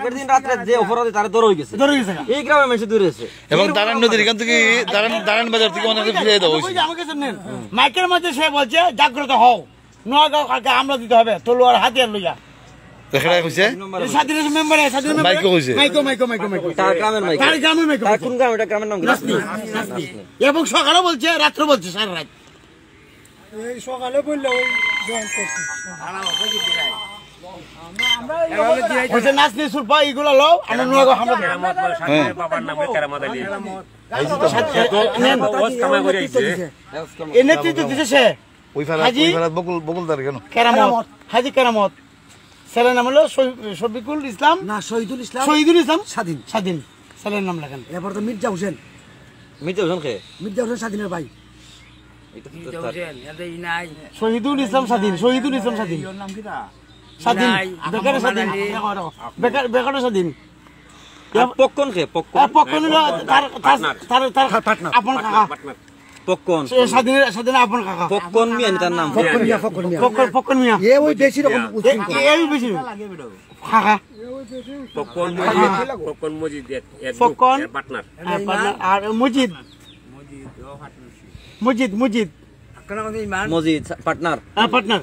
বলছে আমরা দিতে হবে হাতিয়ার লইয়া এবং সকালে বলছে রাত্রে বলছে সারা রাত সকালে বললে শফিকুল ইসলাম না শহীদুল ইসলাম শহীদুল ইসলাম স্বাধীন স্বাধীন ছেলের নাম লেখেন এরপর তো মির্জা হোসেন মির্জা হোসেন মির্জা হোসেন স্বাধীনের ভাই শহীদুল ইসলাম স্বাধীন শহীদুল ইসলাম স্বাধীন নাম কি স্বাধীন বেকারে স্বাধীন বেকার স্বাধীন পক্কন খে পক্কন পক্কন তার হ্যাঁ, তার হ্যাঁ, স্বাধীন স্বাধীন আপন কাকা পক্কন মিয়া তার নাম পক্কন মিয়া পক্কন মিয়া পক্কন পক্কন মিয়া এ ওই বেশি রকম মজিদ মজিদ পক্কন পার্টনার পার্টনার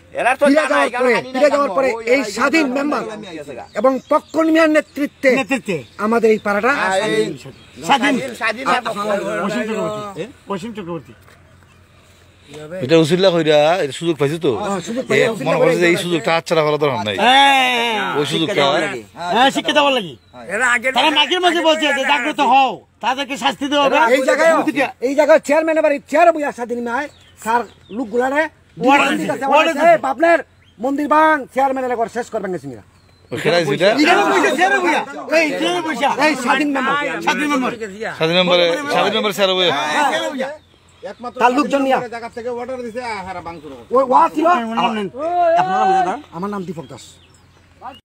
যাওয়ার পরে এই স্বাধীন মেম্বার এবং তক্ষণমিয়ার নেতৃত্বে আমাদের এই পাড়াটা স্বাধীন আচ্ছা, চক্রবর্তী হ্যাঁ। হ্যাঁ, এই হ্যাঁ, এই চেয়ারম্যান এবার চেয়ার বইয়া স্বাধীন নাই স্যার আপনার মন্দির বাং চেয়ারম্যান করে শেষ করবেন হ্যাঁ, হ্যাঁ। গেছিলাম আমার নাম দীপক দাস